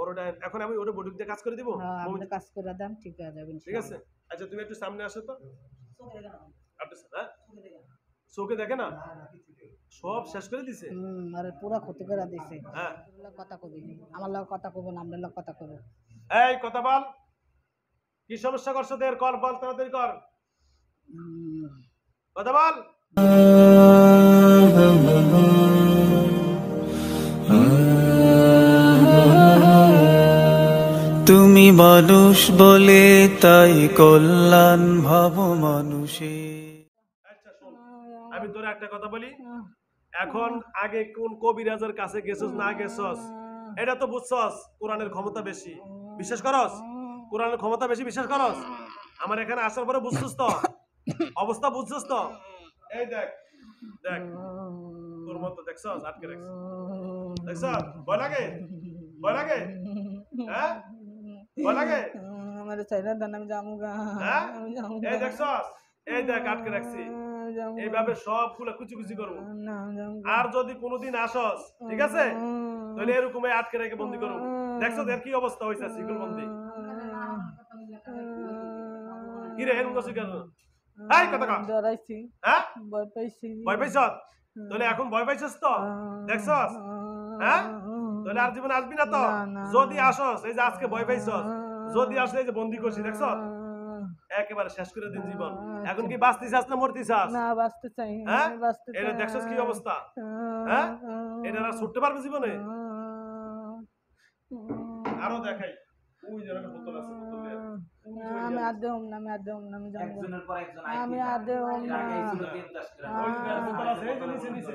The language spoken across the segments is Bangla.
ওর ওটা এখন আমি ওটা বডি দিয়ে কাজ করে দিব হ্যাঁ, আমাদের কাজ করে দেন ঠিক আছে যাবে ঠিক আছে আচ্ছা তুমি একটু সামনে আসো তো আপনি হ্যাঁ চোখে দেখে না হ্যাঁ, সব শেষ করে দিছে আরে পুরো ক্ষতি করে দিছে হ্যাঁ কথা কবি আমার লগ কথা কব না আমরা লগ কথা কব এই কথা বল কি সমস্যা করছো তোর কর বল তাড়াতাড়ি কর কথা বল তুমি মানুষ বলে তাই কল্যাণ ভাব মানুষে আচ্ছা, আমি তোর একটা কথা বলি এখন আগে কোন কবিরাজের কাছে গেছস না গেছস এটা তো বুঝছস কোরআনের ক্ষমতা বেশি বিশ্বাস করস কোরআনের ক্ষমতা বেশি বিশ্বাস করস আমার এখানে আসার পরে বুঝছস তো অবস্থা বুঝছস তো এই দেখ দেখ তোর মত দেখছস আটকে রাখছ দেখছস ভয় লাগে ভয় লাগে হ্যাঁ ভয় লাগে আমার দেন আমি জামুগা হ্যাঁ? আমি জামুগা এই দেখছস এই দেখ আটকে রাখছি এইভাবে সবগুলো কুচি কুচি করবো আর যদি কোনোদিন আসস ঠিক আছে তাহলে এরকম আটকে রেখে বন্দি করবো দেখছো এর কি অবস্থা হয়েছে সিগুল বন্দি কি রে এরকম করছি কেন এই কথা কম ডরাইছি হ্যাঁ ভয় পাইছি ভয় পাইছস তাহলে এখন ভয় পাইছস তো দেখছস হ্যাঁ তাহলে আর জীবন আসবি না তো যদি আসস এই যে আজকে ভয় পাইছস যদি আসলে এই যে বন্দি করছি দেখছ একেবারে শেষ করে দিন জীবন এখন কি বাঁচতে চাস না মরতে চাস না বাঁচতে চাই হ্যাঁ, হ্যাঁ এটা দেখছস কি অবস্থা হ্যাঁ, হ্যাঁ? এটা আর ছুটতে পারবে জীবনে হ্যাঁ। আরো দেখাই আমি আদে ওম না আমি আদে ওম না আমি জানি একজনের পর একজন আমি আদে ওম না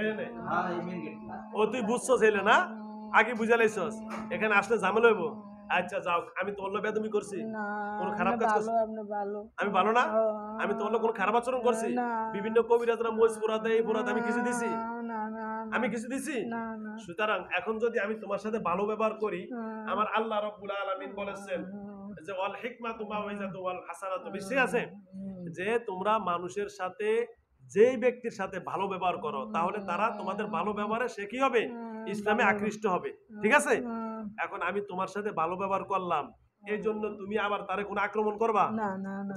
হ্যাঁ, ও তুই না আগে এখানে আসলে ঝামেলা হইব আচ্ছা যাও আমি করছি কোন খারাপ কাজ করছি আমি ভালো না আমি কোন খারাপ আচরণ করছি বিভিন্ন কবিরাজরা আমি কিছু দিছি আমি কিছু দিছি সুতরাং এখন যদি আমি তোমার সাথে ভালো ব্যবহার করি হ্যাঁ। আমার আল্লাহ রব্বুল আলামিন বলেছেন যে অল হিকমা হ্যাঁ। আছে যে তোমরা মানুষের সাথে যেই ব্যক্তির সাথে ভালো ব্যবহার করো তাহলে তারা তোমাদের ভালো ব্যবহারে সে কি হবে ইসলামে আকৃষ্ট হবে ঠিক আছে এখন আমি তোমার সাথে ভালো ব্যবহার করলাম এই জন্য তুমি আবার তারে কোন আক্রমণ করবা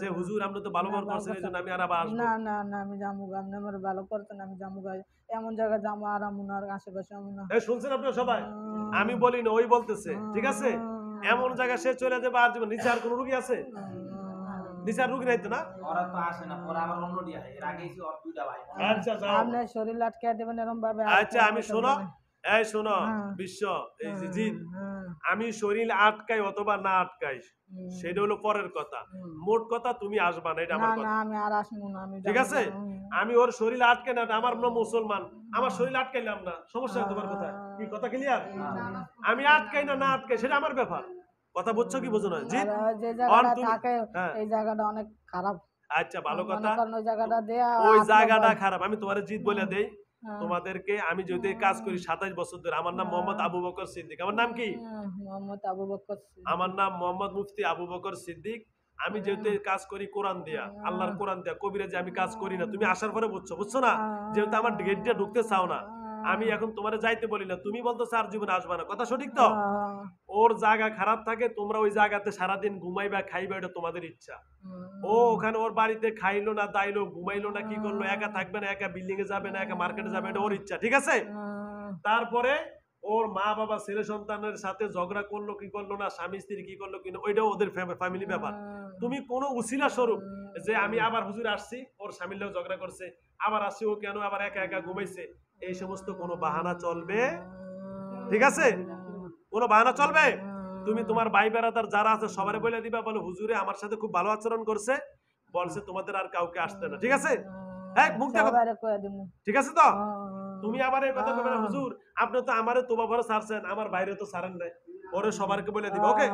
যে হুজুর আমরা তো ভালো ব্যবহার করছি এই জন্য আমি আর আবার না না না আমি জামু গাম না আমার ভালো না আমি জামু গাই এমন জায়গা জামু আর আমুন আর আশেপাশে আমুন এই শুনছেন আপনারা সবাই আমি বলি না ওই বলতেছে ঠিক আছে এমন জায়গা সে চলে যাবে আর নিচে আর কোনো রুগী আছে রুগী না ওরা তো আসে না আবার অন্য দিয়া এর দুইটা ভাই আচ্ছা, আচ্ছা। শরীর দেবেন এরকম ভাবে আচ্ছা আমি শোনো এই শোনো হ্যাঁ। বিশ্ব এই হ্যাঁ, হ্যাঁ। আমি শরীর আটকাই অথবা না আটকাই সেটা হলো পরের কথা মোট কথা তুমি আসবা না এটা আমার কথা আমি আর আসবো না আমি ঠিক আছে আমি ওর শরীর আটকে না আমার মনে মুসলমান আমার শরীর আটকাইলাম না সমস্যা তোমার কথা কি কথা ক্লিয়ার আমি আটকাই না না আটকাই সেটা আমার ব্যাপার কথা বুঝছো কি বোঝো না জি যে জায়গাটা হ্যাঁ। এই জায়গাটা অনেক খারাপ আচ্ছা ভালো কথা ওই জায়গাটা দেয়া ওই জায়গাটা খারাপ আমি তোমারে জিত বলে দেই হ্যাঁ। তোমাদেরকে আমি যদি কাজ করি সাতাশ বছর ধরে আমার নাম হ্যাঁ। মোহাম্মদ আবু বকর সিদ্দিক আমার নাম কি মোহাম্মদ আবু বকর আমার নাম মোহাম্মদ মুফতি আবু বকর সিদ্দিক আমি যেহেতু কাজ করি কোরআন দিয়া আল্লাহর কোরআন দিয়া কবিরা আমি কাজ করি না তুমি আসার পরে বুঝছো বুঝছো না যেহেতু আমার গেট দিয়ে ঢুকতে চাও না আমি এখন তোমার যাইতে বলি না তুমি বলতো স্যার জীবনে আসবে না কথা সঠিক তো ওর জায়গা খারাপ থাকে তোমরা ওই জায়গাতে সারাদিন ঘুমাইবা খাইবা এটা তোমাদের ইচ্ছা ও ওখানে ওর বাড়িতে খাইলো না দাইলো ঘুমাইলো না কি করলো একা থাকবে না একা বিল্ডিং এ যাবে না একা মার্কেটে যাবে এটা ওর ইচ্ছা ঠিক আছে তারপরে ওর মা বাবা ছেলে সন্তানের সাথে ঝগড়া করলো কি করলো না স্বামী স্ত্রী কি করলো কি ওইটাও ওদের ফ্যামিলি ব্যাপার তুমি কোনো উসিলা স্বরূপ যে আমি আবার হুজুর আসছি ওর স্বামীর ঝগড়া করছে আবার আসছি ও কেন আবার একা একা ঘুমাইছে এই সমস্ত কোনো বাহানা চলবে ঠিক আছে কোনো বাহানা চলবে তুমি তোমার ভাই বেড়াদার যারা আছে সবারে বলে দিবা বলো হুজুরে আমার সাথে খুব ভালো আচরণ করছে বলছে তোমাদের আর কাউকে আসতে না ঠিক আছে মুখ দেখো ঠিক আছে তো হ্যাঁ, হ্যাঁ, হ্যাঁ। তুমি আবার এই কথা বলবে হুজুর আপনি তো আমারে ভরে সারছেন আমার বাইরে তো সারেন নাই সবারকে বলে দিবা ওকে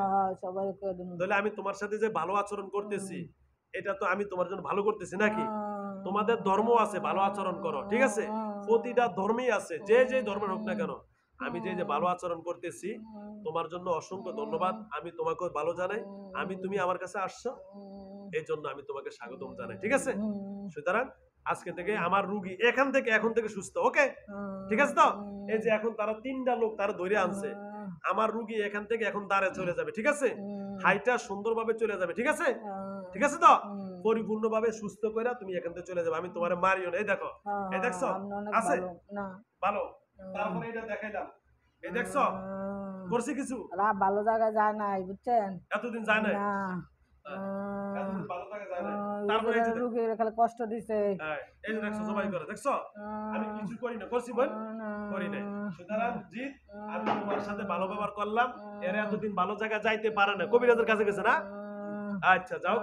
তাহলে আমি তোমার সাথে যে ভালো আচরণ করতেছি এটা তো আমি তোমার জন্য ভালো করতেছি নাকি তোমাদের ধর্ম আছে ভালো আচরণ করো ঠিক আছে প্রতিটা ধর্মেই আছে যে যে ধর্মের হোক না কেন আমি যে যে ভালো আচরণ করতেছি তোমার জন্য অসংখ্য ধন্যবাদ আমি তোমাকে ভালো জানাই আমি তুমি আমার কাছে আসছো এই জন্য আমি তোমাকে স্বাগতম জানাই ঠিক আছে সুতরাং আজকে থেকে আমার রুগী এখান থেকে এখন থেকে সুস্থ ওকে ঠিক আছে তো এই যে এখন তারা তিনটা লোক তারা ধরে আনছে আমার রুগী এখান থেকে এখন দাঁড়ে চলে যাবে ঠিক আছে হাইটা সুন্দরভাবে চলে যাবে ঠিক আছে ঠিক আছে তো পরিপূর্ণভাবে সুস্থ করে তুমি এখান থেকে চলে যাবে আমি তোমার মারিও না এই দেখো এই হ্যাঁ, দেখছো আছে না ভালো তারপরে এটা দেখাইলাম এই দেখছো করছি কিছু না ভালো জায়গায় যায় নাই বুঝছেন এতদিন যায় নাই না করি না করছি জিৎ তোমার সাথে ভালো ব্যবহার করলাম এরা এতদিন ভালো জায়গা যাইতে পারে না কাছে গেছে না আচ্ছা যাও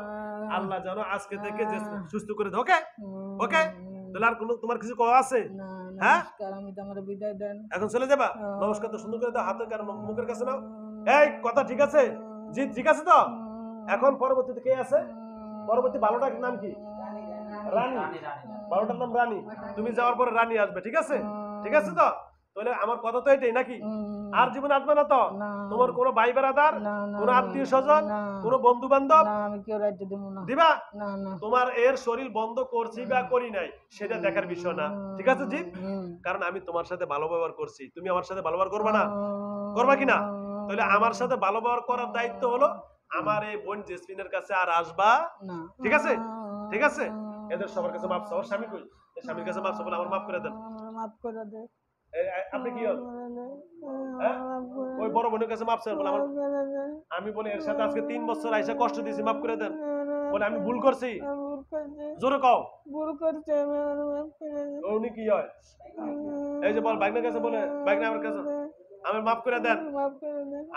আল্লাহ জানো আজকে থেকে সুস্থ করে ওকে ওকে তাহলে আর তোমার কিছু আছে হ্যাঁ আমি তোমার বিদায় দেন এখন চলে যাবা নমস্কার তো সুন্দর করে দাও কার মুখের কাছে নাও এই কথা ঠিক আছে জি ঠিক আছে তো এখন পরবর্তীতে কে আছে পরবর্তী ভালোটার নাম কি রানী বারোটার নাম রানী তুমি যাওয়ার পরে রানী আসবে ঠিক আছে ঠিক আছে তো তাহলে আমার কথা তো এটাই নাকি আর জীবন আসবে না তো তোমার কোন ভাই বেড়াদার কোন আত্মীয় স্বজন কোন বন্ধু বান্ধব দিবা তোমার এর শরীর বন্ধ করছি বা করি নাই সেটা দেখার বিষয় না ঠিক আছে জিৎ কারণ আমি তোমার সাথে ভালো ব্যবহার করছি তুমি আমার সাথে ভালো ব্যবহার করবা না করবা কি না তাহলে আমার সাথে ভালো ব্যবহার করার দায়িত্ব হলো আমার এই বোন জেসমিনের কাছে আর আসবা ঠিক আছে ঠিক আছে এদের সবার কাছে মাপ সবার স্বামী কই স্বামীর কাছে মাপ চাও আমার মাপ করে দেন মাপ করে দেন আপনি কি হ্যাঁ? ওই বড় বোনের কাছে মাপ বলে আমার আমি বলে এর সাথে আজকে তিন বছর আইসা কষ্ট দিয়েছি মাফ করে দেন বলে আমি ভুল করছি জোরে কও ভুল করছে উনি কি হয় এই যে বল বাইকনার কাছে বলে বাইকনা আমার কাছে আমি মাফ করে দেন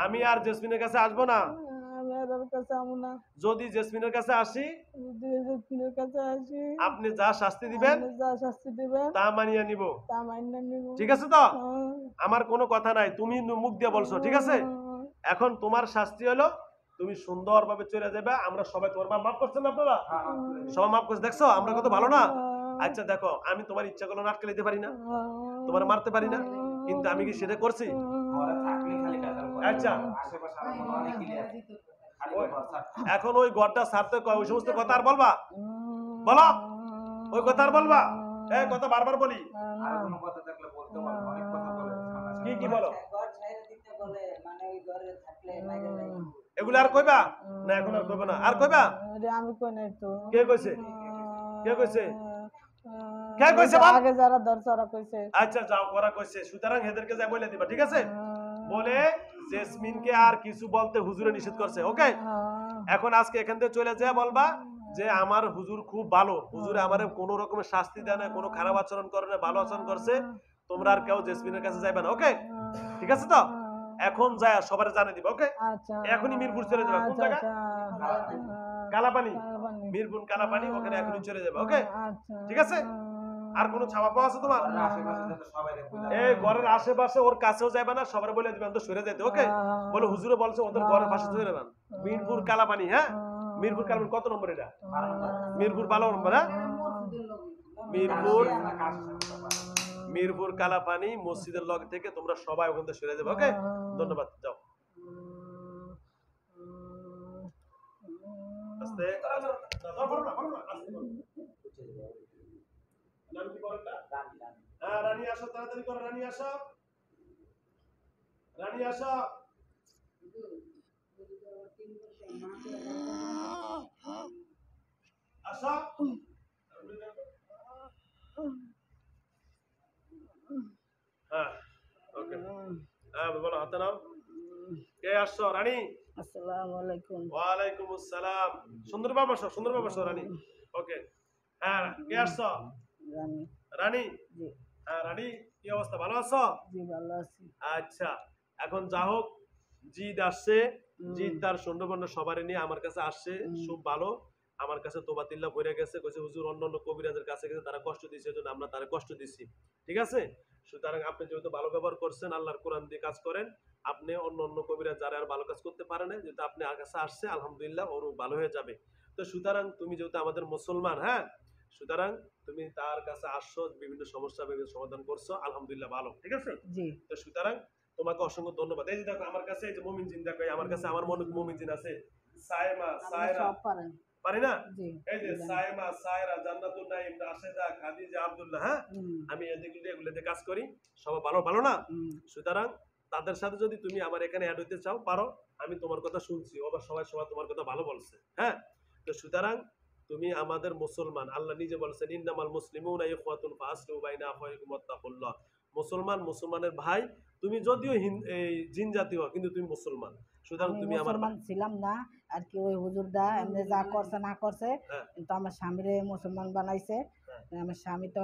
আমি আর জেসমিনের কাছে আসবো না কারোর কাছে আমু না যদি জেসমিনের কাছে আসি জেসমিনের কাছে আসি আপনি যা শাস্তি দিবেন যা শাস্তি দিবেন তা মানিয়ে নিব তা মানিয়ে নিব ঠিক আছে তো হ্যাঁ। আমার কোনো কথা নাই তুমি মুখ দিয়ে বলছো ঠিক আছে হ্যাঁ। এখন তোমার শাস্তি হলো তুমি সুন্দরভাবে চলে যাবে আমরা সবাই তোমার মা মাফ করছেন আপনারা হ্যাঁ। সবাই মাফ করছে দেখছো আমরা কত ভালো না আচ্ছা দেখো আমি তোমার ইচ্ছা করলো আটকে দিতে পারি না তোমার মারতে পারি না কিন্তু আমি কি সেটা করছি আচ্ছা এখন ওই ঘরটা সারতে ওই সমস্ত কথা আর বলবা বলো ওই কথা আর বলবা হ্যাঁ কথা বারবার বলি কি কি বলো হ্যাঁ, মানে এগুলো আর কইবা না এখন আর কইবা না আর কইবা আমি কই কে কইছে কে কইছে কে কইছে বাপ আগে যারা দরসারা কইছে আচ্ছা যাও ওরা কইছে সুতরাং হেদেরকে যা বলে দিবা ঠিক আছে বলে জেসমিনকে আর কিছু বলতে হুজুরে নিষেধ করছে ওকে হ্যাঁ। এখন আজকে এখান থেকে চলে যেয়ে বলবা যে আমার হুজুর খুব ভালো হুজুরে আমার কোনো রকমের শাস্তি দেয় না কোনো খারাপ আচরণ করে না ভালো আচরণ করছে তোমরা আর কেউ জেসমিনের কাছে যাইবে না ওকে হ্যাঁ। ঠিক আছে তো এখন যায় সবার জানে দিবে ওকে আচ্ছা। এখনই মিরপুর চলে যাবে কোন জায়গা কালাপানি মিরপুর কালাপানি ওখানে এখনই চলে যাবে হ্যাঁ, ওকে আচ্ছা। ঠিক আছে আর কোনো ছাপা পাওয়া আছে তোমার এই ঘরের আশেপাশে ওর কাছেও যাবে না সবার বলে দিবেন তো সরে যেতে ওকে বলে হুজুরে বলছে ওদের ঘরের পাশে ধরে যাবেন মিরপুর কালাপানি হ্যাঁ মিরপুর কালাপানি কত নম্বর এটা মিরপুর বারো নম্বর হ্যাঁ মিরপুর মিরপুর কালাপানি মসজিদের লগ থেকে তোমরা সবাই ওখান থেকে সরে যাবে ওকে ধন্যবাদ যাও আস্তে আসো তাড়াতাড়ি করো রানী আসো রানী আসো আসো হ্যাঁ ওকে হ্যাঁ বলো হাতে কে আসছো রানী আসসালামু আলাইকুম ওয়া আসসালাম সুন্দর বাবা সুন্দর বাবা রানী ওকে হ্যাঁ কে আসছো রানী হ্যাঁ, রানী কি অবস্থা ভালো আছো জি ভালো আছি আচ্ছা এখন যা হোক আসছে তার সবারই নিয়ে আমার কাছে আসছে খুব ভালো আমার কাছে গেছে কইছে হুজুর অন্য অন্য কবিরাজের কাছে গেছে তারা কষ্ট দিয়েছে এজন্য আমরা তারা কষ্ট দিছি ঠিক আছে সুতরাং আপনি যেহেতু ভালো ব্যবহার করছেন আল্লাহর কোরআন দিয়ে কাজ করেন আপনি অন্য অন্য কবিরা যারা আর ভালো কাজ করতে পারে না যেহেতু আপনি আর কাছে আসছে আলহামদুলিল্লাহ ওরও ভালো হয়ে যাবে তো সুতরাং তুমি যেহেতু আমাদের মুসলমান হ্যাঁ সুতরাং তুমি তার কাছে আসছো বিভিন্ন সমস্যা বিভিন্ন সমাধান করছো আলহামদুলিল্লাহ ভালো ঠিক আছে তো সুতরাং তোমাকে অসংখ্য ধন্যবাদ এই দেখো আমার কাছে এই যে মোমিন জিন দেখো আমার কাছে আমার মনে মোমিন জিন আছে সায়মা সায়রা পারি না এই যে সায়মা সায়রা জান্নাতুল নাইম রাশেদা খাদিজা আব্দুল্লাহ হ্যাঁ? আমি এদিকে এগুলোতে কাজ করি সব ভালো ভালো না সুতরাং তাদের সাথে যদি তুমি আমার এখানে অ্যাড হইতে চাও পারো আমি তোমার কথা শুনছি আবার সবাই সবাই তোমার কথা ভালো বলছে হ্যাঁ তো সুতরাং তুমি আমাদের মুসলমান আল্লাহ নিজে বলেছেন ইন্নামাল মুসলিমুন ইখওয়াতুন ফাসলু বাইনা মুসলমান মুসলমানের ভাই তুমি যদিও এই জিন জাতি হও কিন্তু তুমি মুসলমান সুতরাং তুমি আমার মুসলমান ছিলাম না আর কি ওই হুজুরদা এমনি যা করছে না করছে হ্যাঁ। কিন্তু আমার স্বামীরে মুসলমান বানাইছে আমার স্বামী তো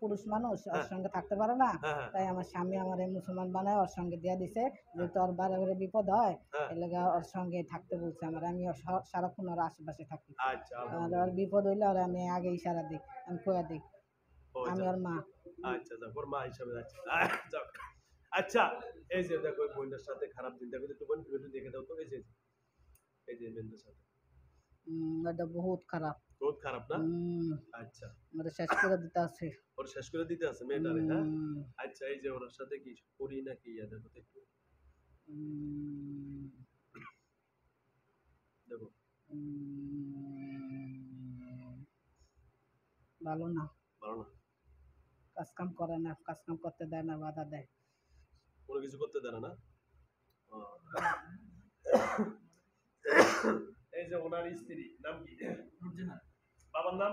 পুরুষ মানুষ হ্যাঁ। ওর সঙ্গে থাকতে পারে না হ্যাঁ, হ্যাঁ। তাই আমার স্বামী আমার মুসলমান বানায় ওর সঙ্গে দিয়ে দিছে যেহেতু ওর বারে বারে বিপদ হয় এলাকা ওর সঙ্গে থাকতে বলছে আমার আমি সারাক্ষণ ওর আশেপাশে থাকি আচ্ছা, আর আচ্ছা। ওর বিপদ হইলে ওর আমি আগে ইশারা দিই আমি খোয়া দিই আমি ওর মা আচ্ছা, আচ্ছা এই যে দেখো বোনটার সাথে খারাপ চিন্তা করতে বোন একটু দেখে দাও তো এই যে এই যে বোনটার সাথে এটা বহুত খারাপ বহুত খারাপ না আচ্ছা মানে শেষ করে দিতে আছে ওর শেষ করে দিতে আছে মেয়েটারে হ্যাঁ আচ্ছা এই যে ওর সাথে কি করি নাকি ইয়া দেখো দেখো ভালো না ভালো না কাজ কাম করে না কাজ কাম করতে দেয় না বাধা দেয় কোনো কিছু করতে দেয় না এই যে ওনার স্ত্রী নাম কি বাবার নাম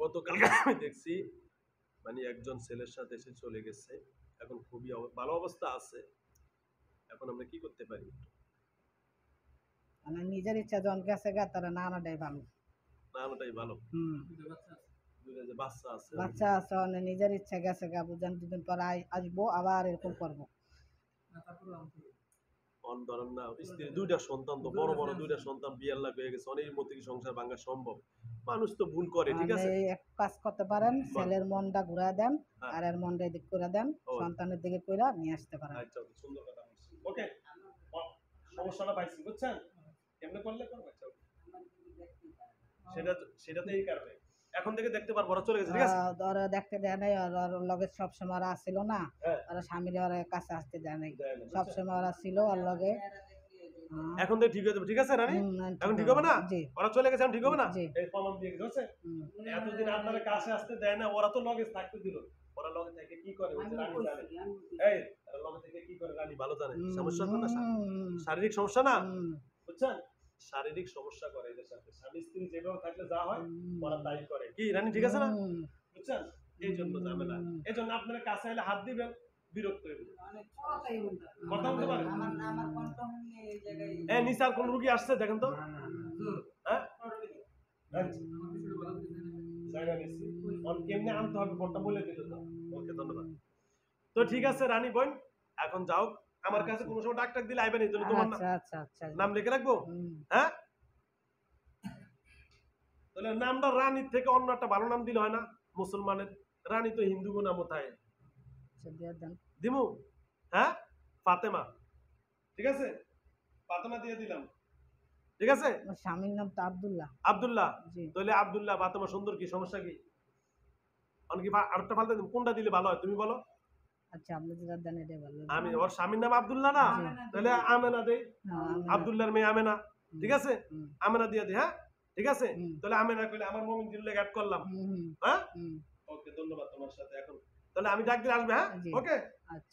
গতকাল আমি দেখছি মানে একজন ছেলের সাথে এসে চলে গেছে এখন খুবই ভালো অবস্থা আছে এখন আমরা কি করতে পারি মানে নিজের ইচ্ছা জন গেছে গা তারা না আনাটাই ভালো না আনাটাই ভালো হুম বাচ্চা আছে বাচ্চা আছে নিজের ইচ্ছা গেছে গা বুঝেন দুদিন পর আসবো আবার এরকম হ্যাঁ। করবো অন ধরেন না স্ত্রীর দুইটা সন্তান তো বড় বড় দুইটা সন্তান বিয়ার লাগ হয়ে গেছে অনেক মতো কি সংসার ভাঙা সম্ভব মানুষ তো ভুল করে ঠিক মানে আছে এক কাজ করতে পারেন হ্যাঁ। ছেলের মনটা ঘুরা দেন হ্যাঁ। আর এর মনটা এদিক করে দেন সন্তানের দিকে কইরা নিয়ে আসতে পারেন আচ্ছা, আচ্ছা সুন্দর কথা ওকে সমস্যাটা পাইছি বুঝছেন কেমনে করলে করবে আচ্ছা, সেটা সেটা তো এই কারণে এখন থেকে দেখতে পারবো ওরা চলে গেছে ঠিক আছে দেখতে দেয় নাই আর ওর সব সময় ওরা ছিল না হ্যাঁ। স্বামীর কাছে আসতে দেয় নাই আচ্ছা। সব সময় ওরা ছিল লগে এখন ঠিক হয়ে যাবে ঠিক আছে রানী এখন ঠিক হবে না ওরা চলে গেছে এখন ঠিক হবে না এই প্রমাণ দিয়ে গেছে এতদিন আপনারা কাছে আসতে দেয় না ওরা তো লগে থাকতে দিল ওরা লগে থেকে কি করে রানী জানে এই লগে থেকে কি করে রানী ভালো জানে সমস্যা না শারীরিক সমস্যা না বুঝছেন শারীরিক সমস্যা করে এদের সাথে স্বামী স্ত্রী যেভাবে থাকলে যা হয় ওরা তাই করে কি রানী ঠিক আছে না বুঝছেন এই জন্য ঝামেলা এই জন্য আপনারা কাছে এলে হাত দিবেন বিরক্ত কথা বলতে নিসার কোন রুগী আসছে দেখেন তো হ্যাঁ? আচ্ছা। তো ঠিক আছে রানী বোন এখন যাও আমার কাছে আচ্ছা। কোনো সময় ডাক দিলে আইবেন এই জন্য তোমার আচ্ছা, আচ্ছা, নাম লিখে রাখবো হ্যাঁ তাহলে নামটা রানীর থেকে অন্য একটা ভালো নাম দিলে হয় না মুসলমানের রানী তো হিন্দু গো নামও তাই দিমু হ্যাঁ ফাতেমা ঠিক আছে ফাতেমা দিয়ে দিলাম ঠিক আছে স্বামীর নাম তো আব্দুল্লাহ আব্দুল্লাহ তাহলে আব্দুল্লাহ ফাতেমা সুন্দর কি সমস্যা কি অনেকে আরেকটা ফালতে কোনটা দিলে ভালো হয় তুমি বলো আচ্ছা আপনি যেটা এটা ভালো আমি ওর স্বামীর নাম আব্দুল্লাহ না তাহলে আমেনা দেই আব্দুল্লাহর মেয়ে আমেনা ঠিক আছে আমেনা দিয়ে দে হ্যাঁ ঠিক আছে তাহলে আমেনা কইলে আমার মমিন করলাম হ্যাঁ ওকে ধন্যবাদ তোমার সাথে এখন তাহলে আমি ডাক দিলে আসবে হ্যাঁ ওকে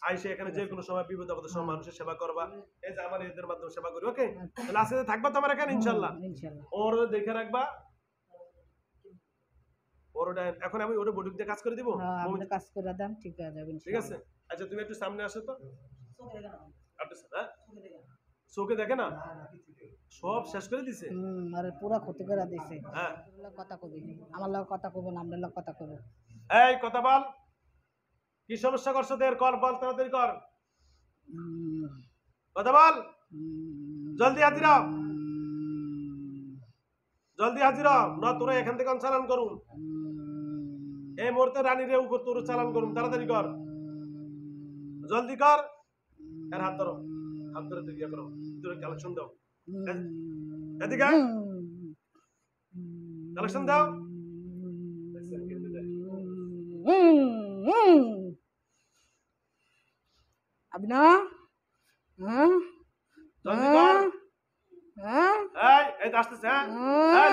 আইসে আচ্ছা। এখানে যে আচ্ছা। কোনো সময় বিপদ মানুষের সেবা করবা এই যে আমার এদের মাধ্যমে সেবা করি ওকে আচ্ছা। তাহলে আসতে থাকবা তোমার এখানে ইনশাল্লাহ ওর দেখে রাখবা বড়টা এখন আমি ওটা বডি দিয়ে কাজ করে দিব হ্যাঁ, আপনি কাজ করে দেন ঠিক হয়ে যাবে ঠিক আছে আচ্ছা তুমি একটু সামনে আসো তো আপনি হ্যাঁ চোখে দেখে না হ্যাঁ, সব শেষ করে দিছে হুম আরে পুরা ক্ষতি করে দিছে হ্যাঁ কথা কবি আমার লগে কথা কব না আমরা কথা কব এই কথা বল কি সমস্যা করছ তোর কর বল তাড়াতাড়ি কর কথা বল জলদি হাজির জলদি হাজির না তোরা এখান থেকে চালান করুন এই মুহূর্তে রানীর উপর তোর চালান করুন তাড়াতাড়ি কর জলদি কর এর হাত ধরো হাত ধরে তুই ইয়ে করো তোর কালেকশন দাও হ্যাঁ? এদিকে কালেকশন দাও আবিনা হ্যাঁ, হ্যাঁ? হ্যাঁ? এই আসতেছে হ্যাঁ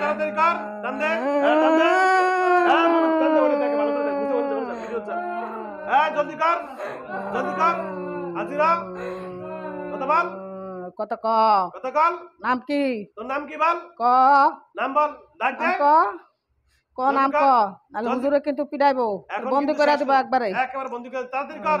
জলদি কর জলদি কর আজিরা কত বল কত ক কত কল নাম কি তোর নাম কি বল ক নাম বল ডাক ক ক নাম ক নাহলে হুজুরে কিন্তু পিটাইবো বন্ধ করে দেবো একবারে একেবারে বন্ধ করে তাড়াতাড়ি কর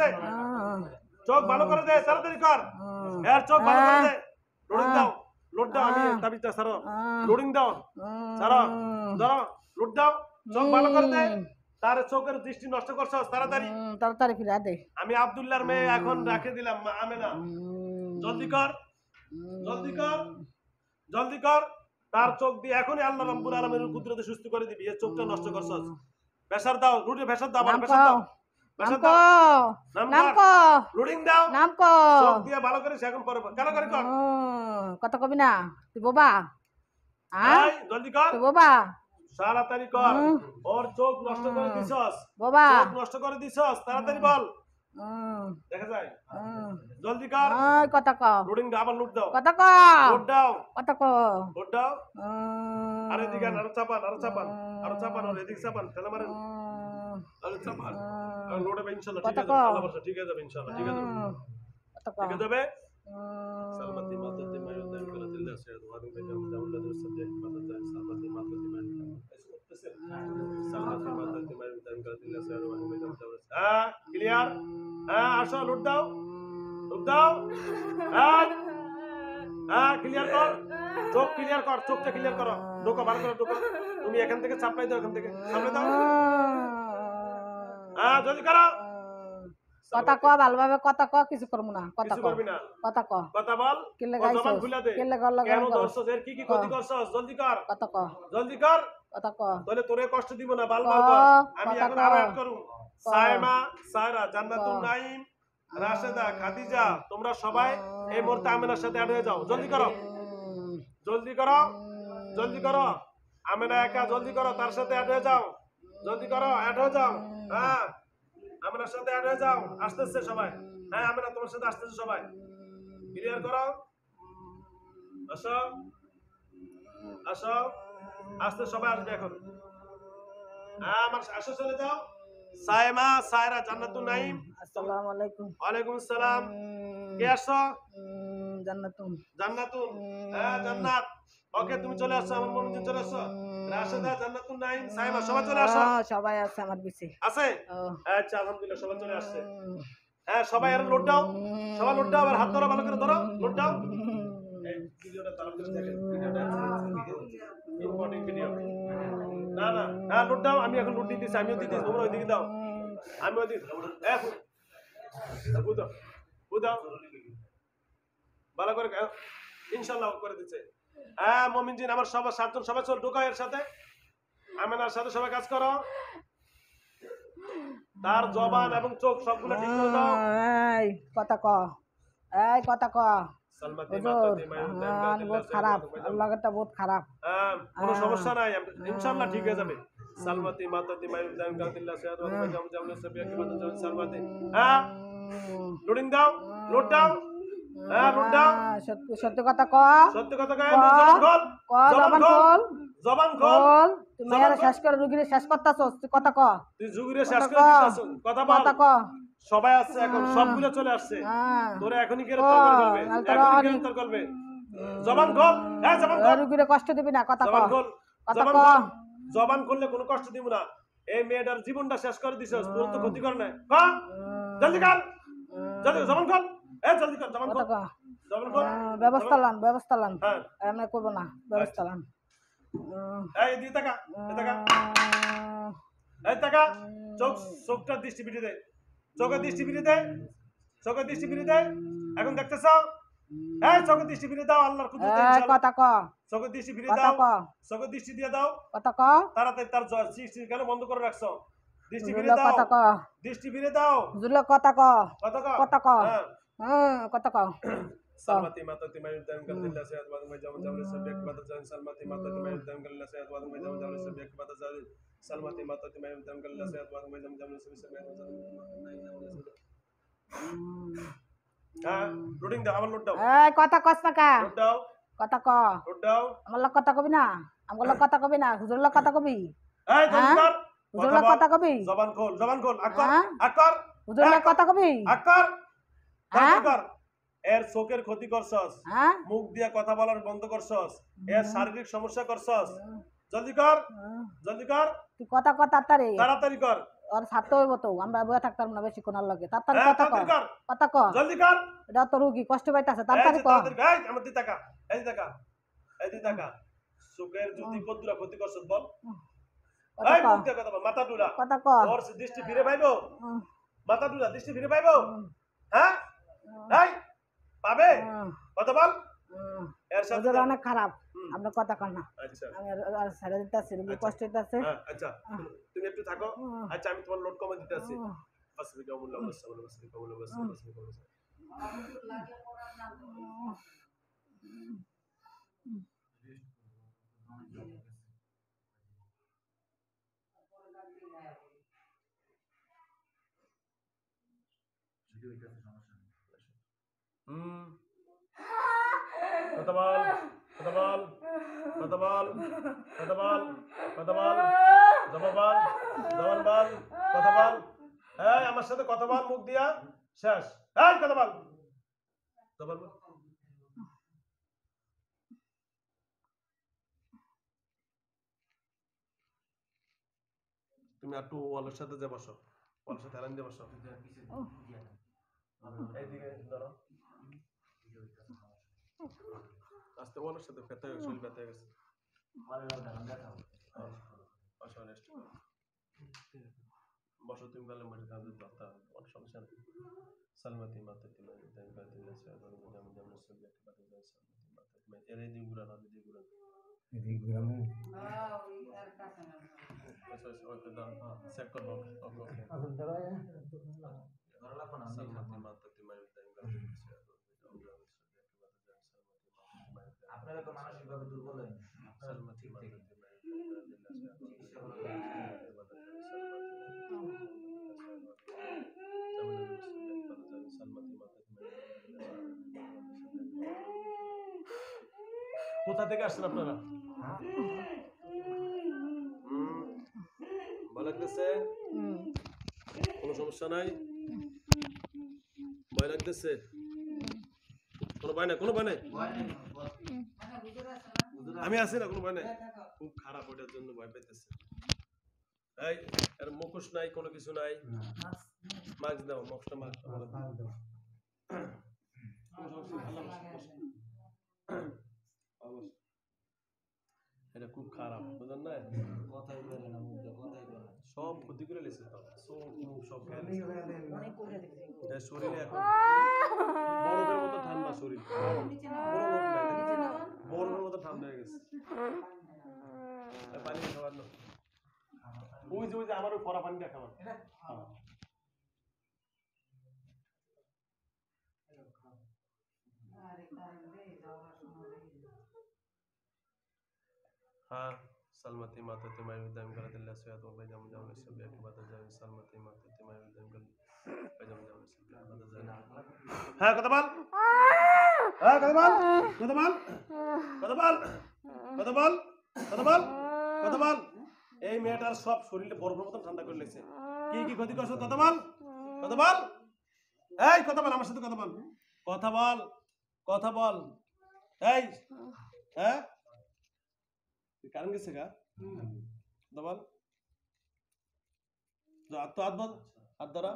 দে চোখ ভালো করে দে তাড়াতাড়ি কর এর চোখ ভালো করে দে লোডিং দাও লোড দাও আমি তাবিজটা সারো লোডিং দাও সারো ধরো লোড দাও চোখ ভালো করে দে তার চোখের দৃষ্টি নষ্ট করছো তাড়াতাড়ি তাড়াতাড়ি ফিরা দে আমি আব্দুল্লাহর মেয়ে এখন রাখে দিলাম আমেনা জলদি কর জলদি কর জলদি কর তার চোখ দিয়ে এখনই আল্লাহ রাব্বুল আলামিনের কুদরতে সুস্থ করে দিবি এই চোখটা নষ্ট করছস বেসার দাও রুটি বেসার দাও আবার বেসার দাও নামকো নামকো লুডিং দাও নামকো চোখ দিয়ে ভালো করে সেখন পরে কেন করে কর কথা কবি না তুই বাবা আই জলদি কর তুই বোবা তাড়াতাড়ি কর ওর চোখ নষ্ট করে দিছস বাবা চোখ নষ্ট করে দিছস তাড়াতাড়ি বল দেখা যায় জলদি কর কথা ক রুডিং দাও আবার লুট দাও কথা ক লুট দাও কথা ক লুট দাও আরে দিগা নারু চাপান আরো চাপান আরো চাপান তেলে মারেন আরো ঠিক আছে ভালো ঠিক আছে ইনশাআল্লাহ ঠিক আছে হ্যাঁ, হ্যাঁ, হ্যাঁ ক্লিয়ার হ্যাঁ আসো লুট দাও লুট দাও হ্যাঁ হ্যাঁ ক্লিয়ার কর চোখ ক্লিয়ার কর চোখটা ক্লিয়ার করো ঢোকো করো তুমি এখান থেকে সাপ্লাই দাও এখান থেকে সামনে দাও হ্যাঁ কথা ক ভালোভাবে কথা ক কিছু করবো না কথা না কথা কথা বল কি কি লাগা কি কি ক্ষতি করছস জলদি কর কথা ক জলদি কর কথা ক তোরে কষ্ট দিব না বাল বাল আমি এখন আর সারা জান্নাতুন নাইম রাশেদা খাদিজা তোমরা সবাই এই মুহূর্তে আমেনার সাথে অ্যাড হয়ে যাও জলদি করো জলদি করো জলদি করো আমেনা একা জলদি করো তার সাথে অ্যাড হয়ে যাও জলদি করো অ্যাড হয়ে যাও হ্যাঁ আমার সাথে অ্যাড হয়ে যাও আসতেছে সবাই হ্যাঁ আমরা তোমার সাথে আসতেছে সবাই ক্লিয়ার করো আসো আসো আসতে সবাই আসবে এখন হ্যাঁ আমার আসো চলে যাও সাইমা সায়রা জান্নাতুন নাইম আসসালামু আলাইকুম ওয়ালাইকুম আসসালাম কে আসছো জান্নাতুন জান্নাতুন হ্যাঁ জান্নাত ওকে তুমি চলে আসো আমার মনোজন চলে আসো রাশেদা জান্নাতুন নাইম সাইমা সবাই চলে আসো হ্যাঁ, সবাই আছে আমার পিছে আছে আচ্ছা আলহামদুলিল্লাহ সবাই চলে আসছে হ্যাঁ সবাই আর লোড দাও সবাই লোড দাও আর হাত ধরো ভালো করে ধরো লোড দাও না না হ্যাঁ আমি এখন লোড দিতেছি আমিও দিতেছি তোমরা ওইদিকে দাও আমি ওইদিকে হ্যাঁ বুঝো বুঝাও ভালো করে ইনশাল্লাহ করে দিচ্ছে হ্যাঁ মমিন জিন আমার সবার সাতজন সবাই চল ঢুকা এর সাথে আমেনার সাথে সবাই কাজ করো তার জবান এবং চোখ সবগুলো ঠিক করে দাও এই কথা ক এই কথা ক হ্যাঁ, খারাপ লগেরটা হ্যাঁ, কোনো হ্যাঁ। সমস্যা নাই ঠিক হয়ে যাবে সালমাতি মাতাতি মায়ুর দান কাতিল্লাহ সায়াদ ওয়া জামজামুল সাবিয়া কি মাতাতি সালমাতি হ্যাঁ লোডিং দাও লোড দাও হ্যাঁ, হ্যাঁ, সত্য কথা জবান তুমি শেষ করে রুগীরে শেষ কথা শেষ কথা কথা ক হ্যাঁ। জবান কষ্ট দিবি না কথা ক জবান করলে কোনো কষ্ট দিব না এই মেয়েটার জীবনটা শেষ করে দিছস ক্ষতি জবান খোল এখন দেখতে চাও হ্যাঁ চোখের দৃষ্টি ফিরে দাও আল্লাহর কথা কও চোখের দৃষ্টি ফিরে দাও চোখের দৃষ্টি দিয়ে দাও কথা কও তাড়াতাড়ি তার কেন বন্ধ করে রাখছো দৃষ্টি ফিরিয়ে দাও দৃষ্টি ফিরিয়ে দাও কথা কও কথা হ্যাঁ। হ্যাঁ, কত কও সালমাতি মাতা তিমা ইলদাম গল্লা সায়াদ বাদ মে জাম জাম সব এক বাদ জান সালমাতি মাতা তিমা ইলদাম গল্লা সায়াদ বাদ মে জাম জাম সব এক বাদ জান সালমাতি মাতা তিমা ইলদাম গল্লা সায়াদ বাদ মে জাম জাম সব সব এক হ্যাঁ লোডিং দাও আবার লোড দাও এই কথা কস না কা লোড দাও কথা ক লোড দাও আমার লোক কথা কবি না আমার লোক কথা কবি না হুজুর লোক কথা কবি এই জমিদার হুজুর লোক কথা কবি জবান খোল জবান খোল আকর হ্যাঁ? আকর হুজুর লোক কথা কবি আকর হ্যাঁ? এর চোখের ক্ষতি করছস হ্যাঁ? মুখ দিয়ে কথা বলার বন্ধ করছস হ্যাঁ। এর শারীরিক সমস্যা করছস জলদি কর জলদি কর তুই কথা তাড়াতাড়ি কর আর ছাড়তে হইব তো আমরা বয়ে থাকতাম না বেশি কোনার লগে তাড়াতাড়ি কথা কর কথা কর জলদি কর এটা তো রোগী কষ্ট তাড়াতাড়ি কর আমার দি টাকা এই টাকা এই দি টাকা যদি কতটা ক্ষতি করছস বল মুখ দিয়ে কথা বল মাথা ডুলা কথা কর দৃষ্টি ফিরে পাইবো মাথা ডুলা দৃষ্টি ফিরে পাইবো হ্যাঁ নাই পাবে কত বল অনেক খারাপ আপনার কথা কন না আচ্ছা। আমি দিতে আছি আচ্ছা। কষ্ট দিতে হ্যাঁ, আচ্ছা তুমি একটু থাকো আচ্ছা আমি তোমার লোড কমে দিতে Thank you. বল আমার সাথে কথা বল মুখ দিয়া শেষ এই বল তুমি একটু ওয়ালের সাথে যে ওয়ালের সাথে হেলান দিয়ে বসো এইদিকে ধরো আস্তে মানুষ সাথে ব্যথা হয়ে শরীর ব্যথা হয়ে গেছে আচ্ছা নেক্সট বসো তুমি গেলে মাটিতে আমাদের দত্তা অনেক সমস্যা নেই সালমাতি মাতা তিমা দেন গাতি না সে আবার মধ্যে আমাদের আমরা সব একটা বাতি যায় সালমাতি মাতা তিমা এর এই দিগুরা না দিদি গুরা দিদি গুরা মু আচ্ছা আচ্ছা ওকে দাম সেট করব ওকে ওকে আসল দাঁড়ায় ধরলা কোন সালমাতি মাতা তিমা দেন গাতি আপনারা তো মানসিকভাবে দুর্বল কোথা থেকে আসছেন আপনারা ভালো লাগতেছে কোনো সমস্যা নাই ভয় লাগতেছে কোনো ভয় নাই কোনো ভয় নাই আমি আছি না কোনো ভয় নাই খুব খারাপ ওটার জন্য ভয় পেতেছে এই এর মুখোশ নাই কোনো কিছু নাই মাস্ক দাও মাস্কটা মাস্ক দাও এটা খুব খারাপ বুঝলেন না কথাই বলে না মুখটা কথাই বলে সব ক্ষতি করে লেছে তো সব মুখ সব খেয়ে শরীরে এখন বরফের মতো ঠান্ডা শরীর বড় লোক না বরফের মতো ঠান্ডা হয়ে গেছে পানি খাবার না ওই যে ওই যে আমার ওই কড়া পানিটা খাবার হ্যাঁ সালমাতি মাতাতে মায়ের বিদ্যাম করে দিল্লা সৈয়াদ ওবাই জামু জামু সব একবার জামু সালমাতি মাতাতে মায়ের বিদ্যাম করে হ্যাঁ কথা বল হ্যাঁ কথা বল কথা বল কথা বল কথা বল কথা বল কথা বল এই মেয়েটার সব শরীরে বরফের মতন ঠান্ডা করে লেগেছে কি কি ক্ষতি করছো কথা বল কথা বল এই কথা বল আমার সাথে কথা বল কথা বল কথা বল এই হ্যাঁ কারণ গেছে গা কথা বল আত্ম আত্ম আত্মারা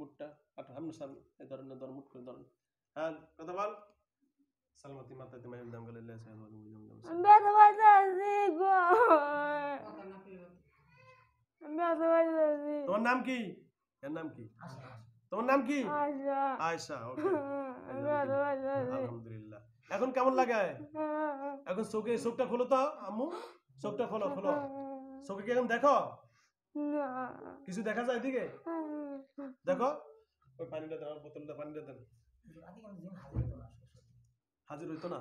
মুটটা আট হামন সাল এ ধরেন ধর মুট করে ধরেন হ্যাঁ কথা বল সালামতি মাতা তুমি দাম গেলে লেস হ্যাঁ বল মুই দাম দাম বেদ নাম কি এর নাম কি তোর নাম কি আয়শা আলহামদুলিল্লাহ এখন কেমন লাগে এখন চোখে চোখটা খোলো তো আম্মু চোখটা খোলো খোলো চোখে কি এখন দেখো কিছু দেখা যায় এদিকে দেখো ওই পানিটা দেওয়ার বোতলটা পানিটা দেন হাজির হইতো না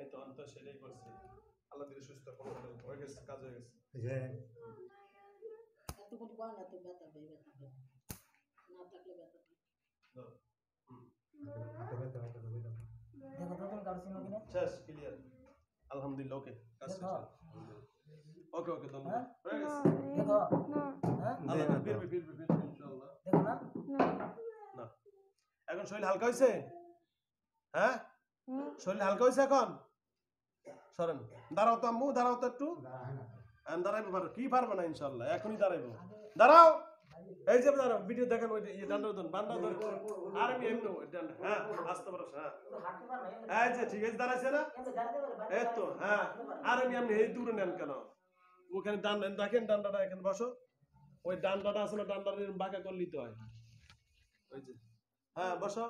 এই তো অন্ত সেটাই আল্লাহ দিলে সুস্থ হয়ে গেছে কাজ হয়ে গেছে আলহামদুলিল্লাহ ওকে ওকে ওকে ধন্যবাদ হ্যাঁ? এখন শরীর হালকা হয়েছে হ্যাঁ শরীর হালকা হয়েছে এখন সরেন দাঁড়াও তো আম্মু দাঁড়াও তো একটু দাঁড়াইবো পারো কি পারবো না ইনশাল্লাহ এখনই দাঁড়াইবো দাঁড়াও এই যে দাঁড়াও ভিডিও দেখেন ওই যে ইয়ে ডান্ডা ধরুন বান্ডা ধরে আর আমি এমনি ডান্ডা হ্যাঁ আসতে পারো হ্যাঁ এই যে ঠিক আছে দাঁড়াইছে না এই তো হ্যাঁ আর আমি এমনি এই দূরে নেন কেন ওখানে ডান্ডা দেখেন ডান্ডাটা এখানে বসো ওই ডান্ডাটা আসলে ডান্ডাটা বাঁকা করে নিতে হয় ওই যে হ্যাঁ বসো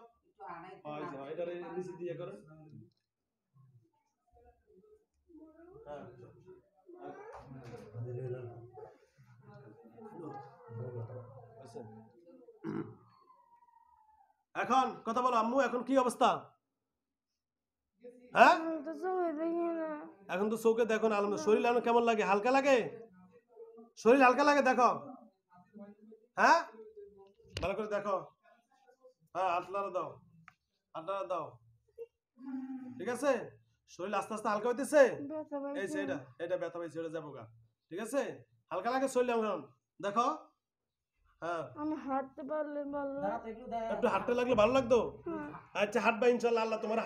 করো হ্যাঁ আচ্ছা। এখন কথা বলো আম্মু এখন কি অবস্থা হ্যাঁ এখন তো চৌকে দেখো না শরীর এখন কেমন লাগে হালকা লাগে শরীর হালকা লাগে দেখো হ্যাঁ ভালো করে দেখো হ্যাঁ, দাও হ্যাঁ। হ্যাঁ। আচ্ছা আল্লাহ তোমার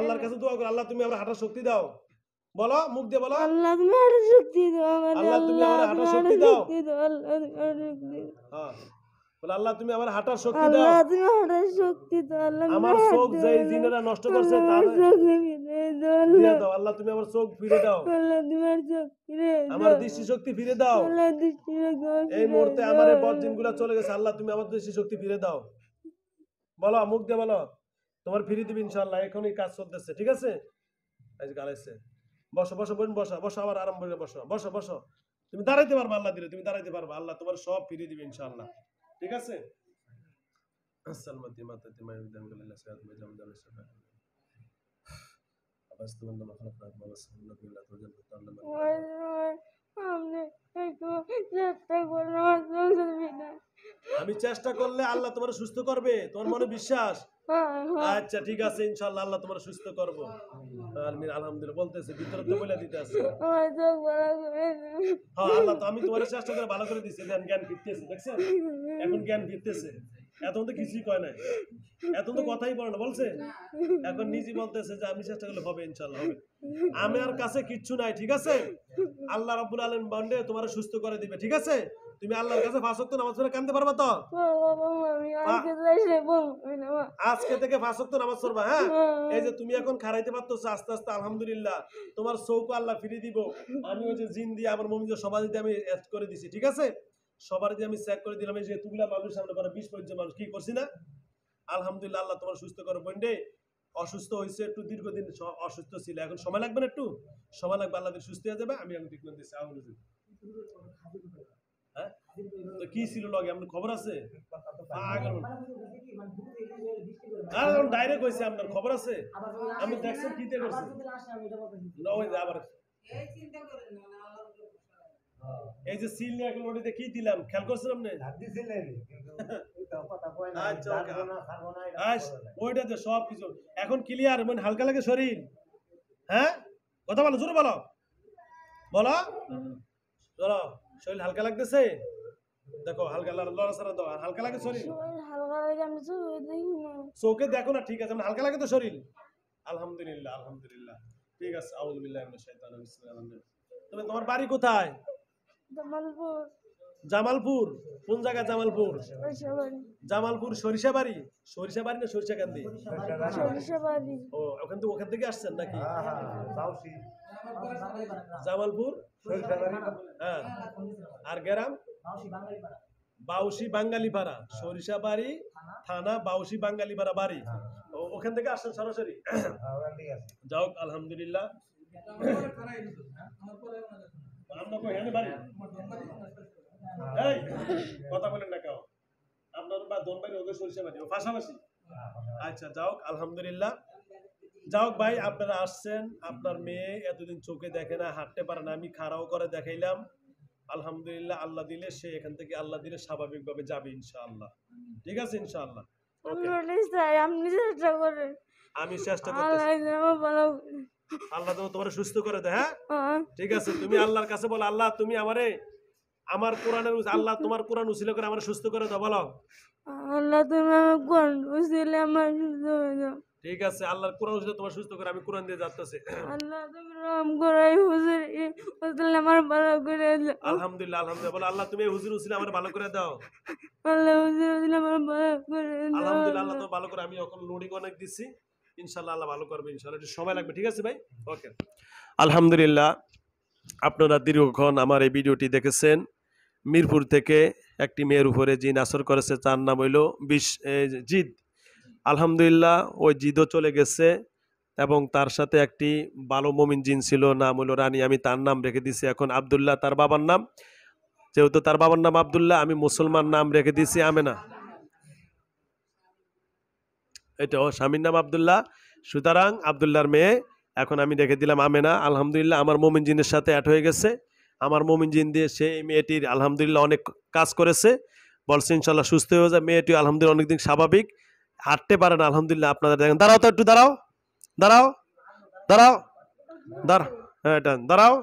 আল্লাহর কাছে আল্লাহ তুমি আমার হাঁটার শক্তি দাও বলো মুখ দিয়ে বলো আল্লাহ তুমি হাঁটার শক্তি দাও আল্লাহ তুমি আমার হাঁটার শক্তি দাও আল্লাহ তুমি শক্তি দাও আল্লাহ তুমি আমার হাঁটার শক্তি দাও আল্লাহ তুমি হাঁটার শক্তি দাও আল্লাহ আমার জিনেরা নষ্ট করছে তার দাও আল্লাহ তুমি আমার ফিরে দাও আল্লাহ ফিরে দাও আমার দৃষ্টি শক্তি ফিরে দাও আল্লাহ দৃষ্টি শক্তি এই মুহূর্তে আমার এই চলে গেছে আল্লাহ তুমি আমার দৃষ্টি শক্তি ফিরে দাও বলো মুখ দিয়ে বলো তোমার ফিরে দিবি ইনশাআল্লাহ এখনই কাজ চলতেছে ঠিক আছে আজ গালাইছে বসো বসো বোন বসো বসো আবার আরাম করে বসো বসো বসো তুমি দাঁড়াইতে পারবা আল্লাহ দিলে তুমি দাঁড়াইতে পারবা আল্লাহ তোমার সব ফিরিয়ে দিবে ইনশাআল্লাহ ঠিক আছে আমি চেষ্টা করলে আল্লাহ তোমার সুস্থ করবে তোমার মনে বিশ্বাস আচ্ছা ঠিক আছে আল্লাহ তোমার সুস্থ করবো আলহামদুলিল্লাহ বলতেছে বলে দিতে আছে হ্যাঁ আল্লাহ তো আমি তোমার চেষ্টা করে ভালো করে জ্ঞান ফিরতেছে দেখছেন এখন জ্ঞান ফিরতেছে এখন তো কিছুই কয় নাই এখন তো কথাই বলে না বলছে এখন নিজে বলতেছে যে আমি চেষ্টা করলে হবে আমি আর কাছে কিচ্ছু নাই ঠিক আছে আল্লাহ রাবুল আলম বান্ডে তোমার সুস্থ করে দিবে ঠিক আছে তুমি আল্লাহর কাছে পাঁচ ওয়াক্ত নামাজ পড়ে কানতে পারবা তো আজকে থেকে পাঁচ ওয়াক্ত নামাজ পড়বা হ্যাঁ? হ্যাঁ এই যে তুমি এখন খারাইতে পারতেছো আস্তে আস্তে আলহামদুলিল্লাহ তোমার চৌকো আল্লাহ ফিরিয়ে দিব আমি ওই যে জিন দিয়ে আমার মমিজ সবার যদি আমি অ্যাড করে দিছি ঠিক আছে সবার যদি আমি চেক করে দিলাম এই যে তুগুলা মানুষ সামনে পারে বিশ পঁচিশ মানুষ কি করছি না আলহামদুলিল্লাহ আল্লাহ তোমার সুস্থ করো বন্ডে অসুস্থ হয়েছে একটু দীর্ঘদিন অসুস্থ ছিল এখন সময় লাগবে না একটু সময় লাগবে আল্লাহ সুস্থ হয়ে যাবে আমি এখন ট্রিটমেন্ট দিচ্ছি আহ হ্যাঁ কি ছিল লগে আপনার খবর আছে ডাইরেক্ট হয়েছে আপনার খবর আছে আমি দেখছি কি করছে আবার এই যে সিল নিয়ে ওটিতে কি দিলাম খেয়াল করছেন আপনি আচ্ছা, ওইটাতে সব কিছু এখন ক্লিয়ার মানে হালকা লাগে শরীর হ্যাঁ কথা বলো জোরে বলো বলো চলো শরীর হালকা লাগতেছে দেখো হালকা সারা দাও আর হালকা লাগে শরীর হালকা লাগে আমি চোখে দেখো না ঠিক আছে মানে হালকা লাগে তো শরীর আলহামদুলিল্লাহ আলহামদুলিল্লাহ ঠিক আছে আউযুবিল্লাহি মিনাশ শাইতানির রাজিম তুমি তোমার বাড়ি কোথায় জামালপুর জামালপুর কোন জায়গা জামালপুর জামালপুর সরিষা বাড়ি সরিষা বাড়ি না সরিষা কান্দি ও ওখান থেকে ওখান থেকে আসছেন নাকি হ্যাঁ, হ্যাঁ, জামালপুর হ্যাঁ আর গ্রাম বাউসি বাঙ্গালিপাড়া সরিষা বাড়ি থানা বাউসি বাঙ্গালিপাড়া বাড়ি ওখান থেকে আসছেন সরাসরি যাও আলহামদুলিল্লাহ কথা বলেন না কেউ আপনার বা দোন ওদের সরিষা বাড়ি পাশাপাশি আচ্ছা যাও আলহামদুলিল্লাহ যাই ভাই আপনারা আসছেন আপনার মেয়ে এতদিন চোখে দেখে না হাঁটতে পারে না আমি খাড়াও করে দেখাইলাম আলহামদুলিল্লাহ আল্লাহ দিলে সে এখান থেকে আল্লাহ দিলে স্বাভাবিকভাবে যাবে ইনশাআল্লাহ ঠিক আছে ইনশাআল্লাহ আমি চেষ্টা আল্লাহ তোমার সুস্থ করে হ্যাঁ? হ্যাঁ ঠিক আছে তুমি আল্লাহর কাছে বলো আল্লাহ তুমি আমারে আমার কোরআনের আল্লাহ তোমার কোরআন উসিলে করে আমার সুস্থ করে দাও বলো আল্লাহ তুমি আমার কোরআন উসিলে আমার সুস্থ করে দাও ঠিক আছে আল্লাহর কোরআন হুজুর তোমার সুস্থ করে আমি কোরআন দিয়ে যাচ্ছি আল্লাহ তুমি রহম করাই হুজুর হুজুর আমার ভালো করে দাও আলহামদুলিল্লাহ আলহামদুলিল্লাহ বলো আল্লাহ তুমি হুজুর উসিলে আমার ভালো করে দাও আল্লাহ হুজুর উসিলে আমার ভালো করে দাও আলহামদুলিল্লাহ আল্লাহ তো ভালো করে আমি এখন লোডিং অনেক দিছি ইনশাআল্লাহ আল্লাহ ভালো করবে ইনশাআল্লাহ একটু সময় লাগবে ঠিক আছে ভাই ওকে আলহামদুলিল্লাহ আপনারা দীর্ঘক্ষণ আমার এই ভিডিওটি দেখেছেন মিরপুর থেকে একটি মেয়ের উপরে জিন আসর করেছে তার নাম হইল বিশ জিদ আলহামদুলিল্লাহ ওই জিদও চলে গেছে এবং তার সাথে একটি বালো মমিন জিন ছিল নাম হলো রানী আমি তার নাম রেখে দিছি এখন আবদুল্লাহ তার বাবার নাম যেহেতু তার বাবার নাম আবদুল্লাহ আমি মুসলমান নাম রেখে দিছি আমেনা এটা ও স্বামীর নাম আবদুল্লাহ সুতরাং আবদুল্লাহর মেয়ে এখন আমি রেখে দিলাম আমেনা আলহামদুলিল্লাহ আমার মমিন জিনের সাথে অ্যাড হয়ে গেছে আমার মমিন জিন দিয়ে সে মেয়েটির আলহামদুলিল্লাহ অনেক কাজ করেছে বলছে ইনশাল্লাহ সুস্থ হয়ে যায় মেয়েটি আলহামদুলিল্লাহ অনেকদিন স্বাভাবিক হাঁটতে পারেন আলহামদুলিল্লাহ আপনাদের দেখেন দাঁড়াও তো একটু দাঁড়াও দাঁড়াও দাঁড়াও দাঁড়াও হ্যাঁ এটা দাঁড়াও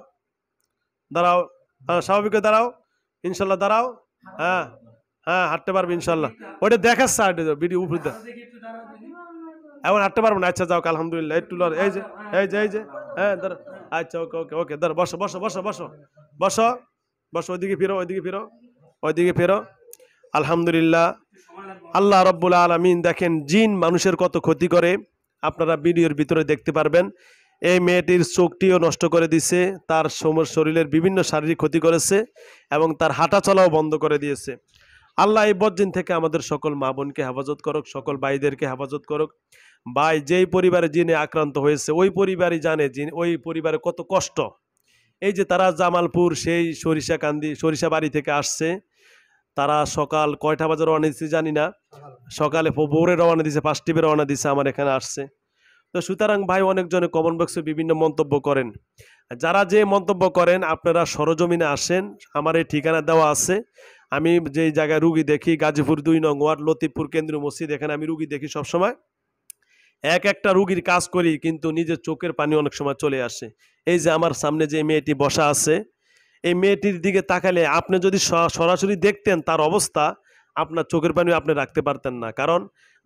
দাঁড়াও হ্যাঁ, স্বাভাবিক দাঁড়াও ইনশাল্লাহ দাঁড়াও হ্যাঁ হ্যাঁ হাঁটতে পারবে ইনশাল্লাহ ওইটা দেখাচ্ছে হাঁটে বিডি উপরে এখন হাঁটতে পারবো না আচ্ছা যাও আলহামদুলিল্লাহ একটু টুলার এই যে এই যে এই যে হ্যাঁ দাঁড়া আচ্ছা ওকে ওকে ওকে দাঁড়া বসো বসো বসো বসো বসো বসো ওইদিকে ফিরো ওইদিকে ফিরো ওইদিকে ফেরো আলহামদুলিল্লাহ আল্লাহ রব্বুল আলমিন দেখেন জিন মানুষের কত ক্ষতি করে আপনারা ভিডিওর ভিতরে দেখতে পারবেন এই মেয়েটির চোখটিও নষ্ট করে দিছে তার সমর শরীরের বিভিন্ন শারীরিক ক্ষতি করেছে এবং তার হাঁটা চলাও বন্ধ করে দিয়েছে আল্লাহ এই বদিন থেকে আমাদের সকল মা বোনকে হেফাজত করুক সকল ভাইদেরকে হেফাজত করুক ভাই যেই পরিবারে জিনে আক্রান্ত হয়েছে ওই পরিবারই জানে জিন ওই পরিবারে কত কষ্ট এই যে তারা জামালপুর সেই সরিষা কান্দি সরিষা বাড়ি থেকে আসছে তারা সকাল কয়টা বাজে রওনা দিচ্ছে জানি না সকালে ভোরে রওনা দিছে পাঁচ টিপে রওনা দিছে আমার এখানে আসছে তো সুতরাং ভাই অনেকজনে কমন বক্সে বিভিন্ন মন্তব্য করেন যারা যে মন্তব্য করেন আপনারা সরজমিনে আসেন আমার এই ঠিকানা দেওয়া আছে আমি যেই জায়গায় রুগী দেখি গাজীপুর দুই নং ওয়ার্ড লতিফপুর কেন্দ্রীয় মসজিদ এখানে আমি রুগী দেখি সবসময় এক একটা রুগীর কাজ করি কিন্তু নিজের চোখের পানি অনেক সময় চলে আসে এই যে আমার সামনে যে মেয়েটি বসা আছে এই মেয়েটির দিকে তাকালে আপনি যদি সরাসরি দেখতেন তার অবস্থা আপনার চোখের পানি আপনি রাখতে পারতেন না কারণ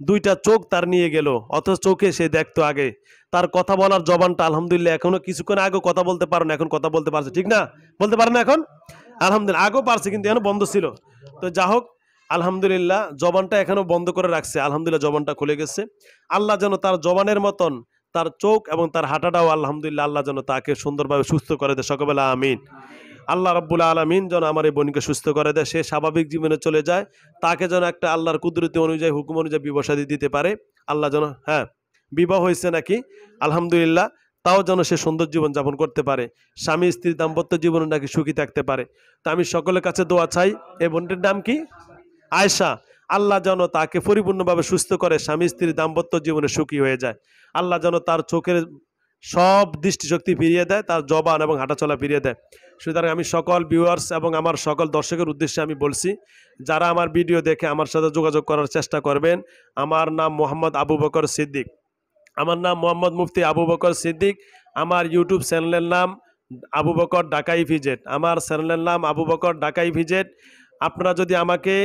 দুইটা চোখ তার নিয়ে গেল অথচ চোখে সে দেখতো আগে তার কথা বলার জবানটা আলহামদুলিল্লাহ এখনো কিছুক্ষণ আগে কথা বলতে পারেন না এখন কথা বলতে পারছে ঠিক না বলতে পারেন এখন আলহামদুলিল্লাহ আগেও পারছে কিন্তু এখন বন্ধ ছিল তো যা হোক আলহামদুলিল্লাহ জবানটা এখনো বন্ধ করে রাখছে আলহামদুলিল্লাহ জবানটা খুলে গেছে আল্লাহ যেন তার জবানের মতন তার চোখ এবং তার হাঁটাটাও আলহামদুলিল্লাহ আল্লাহ যেন তাকে সুন্দরভাবে সুস্থ করে দেয় সকবেলা আমিন আল্লাহ রব্বুল আলমিন যেন আমার এই বোনকে সুস্থ করে দেয় সে স্বাভাবিক জীবনে চলে যায় তাকে যেন একটা আল্লাহর কুদরতি অনুযায়ী হুকুম অনুযায়ী বিবসাদি দিতে পারে আল্লাহ যেন হ্যাঁ বিবাহ হয়েছে নাকি আলহামদুলিল্লাহ তাও যেন সে সুন্দর জীবন যাপন করতে পারে স্বামী স্ত্রীর দাম্পত্য জীবনে নাকি সুখী থাকতে পারে তা আমি সকলের কাছে দোয়া চাই এই বোনটির নাম কি আয়সা আল্লাহ যেন তাকে পরিপূর্ণভাবে সুস্থ করে স্বামী স্ত্রীর দাম্পত্য জীবনে সুখী হয়ে যায় আল্লাহ যেন তার চোখের সব দৃষ্টিশক্তি ফিরিয়ে দেয় তার জবান এবং হাঁটাচলা ফিরিয়ে দেয় সুতরাং আমি সকল ভিউয়ার্স এবং আমার সকল দর্শকের উদ্দেশ্যে আমি বলছি যারা আমার ভিডিও দেখে আমার সাথে যোগাযোগ করার চেষ্টা করবেন আমার নাম মোহাম্মদ আবু বকর সিদ্দিক আমার নাম মোহাম্মদ মুফতি আবু বকর সিদ্দিক আমার ইউটিউব চ্যানেলের নাম আবু বকর ডাকাই ভিজেট আমার চ্যানেলের নাম আবু বকর ডাকাই ভিজেট আপনারা যদি আমাকে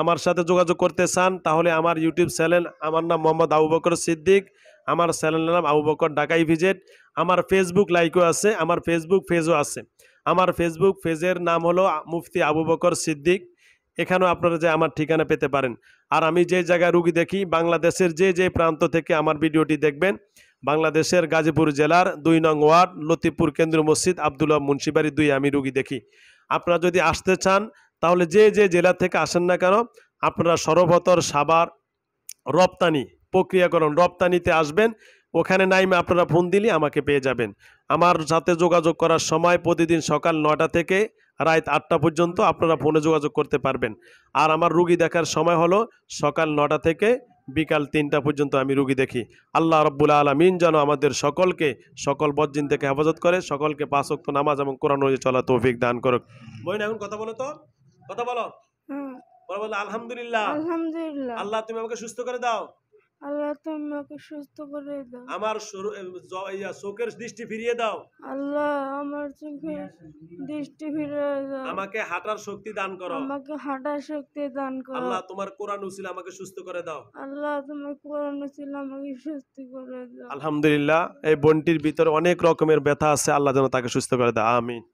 আমার সাথে যোগাযোগ করতে চান তাহলে আমার ইউটিউব চ্যানেল আমার নাম মোহাম্মদ আবু বকর সিদ্দিক আমার চ্যানেল নাম আবু বকর ডাকাই ভিজেট আমার ফেসবুক লাইকও আছে আমার ফেসবুক পেজও আছে আমার ফেসবুক পেজের নাম হলো মুফতি আবু বকর সিদ্দিক এখানেও আপনারা যে আমার ঠিকানা পেতে পারেন আর আমি যে জায়গায় রুগী দেখি বাংলাদেশের যে যে প্রান্ত থেকে আমার ভিডিওটি দেখবেন বাংলাদেশের গাজীপুর জেলার দুই নং ওয়ার্ড লতিপুর কেন্দ্র মসজিদ আবদুল্লাহ মুন্সিবাড়ি দুই আমি রুগী দেখি আপনারা যদি আসতে চান তাহলে যে যে জেলা থেকে আসেন না কেন আপনারা সর্বতর সাবার রপ্তানি প্রক্রিয়াকরণ রপ্তানিতে আসবেন ওখানে নাইমে আপনারা ফোন দিলে আমাকে পেয়ে যাবেন আমার সাথে যোগাযোগ করার সময় প্রতিদিন সকাল নটা থেকে রাত আটটা পর্যন্ত আপনারা ফোনে যোগাযোগ করতে পারবেন আর আমার রুগী দেখার সময় হলো সকাল নটা থেকে বিকাল তিনটা পর্যন্ত আমি রুগী দেখি আল্লাহ রব্বুল আলমিন যেন আমাদের সকলকে সকল বজ্জিন থেকে হেফাজত করে সকলকে পাঁচক্ত নামাজ এবং কোরআন চলা তৌফিক দান করুক বই এখন কথা বলো তো কথা বলো বলো আলহামদুলিল্লাহ আল্লাহ তুমি আমাকে সুস্থ করে দাও আল্লাহ আমাকে সুস্থ করে দাও আমার চোখের দৃষ্টি ফিরিয়ে দাও আল্লাহ আমার চোখের দৃষ্টি ফিরিয়ে দাও আমাকে হাঁটার শক্তি দান করো আমাকে হাঁটার শক্তি দান করো আল্লাহ তোমার কোরআন উসিলা আমাকে সুস্থ করে দাও আল্লাহ তোমার কোরআন উসিলা আমাকে সুস্থ করে দাও আলহামদুলিল্লাহ এই বোনটির ভিতরে অনেক রকমের ব্যথা আছে আল্লাহ যেন তাকে সুস্থ করে দাও আমিন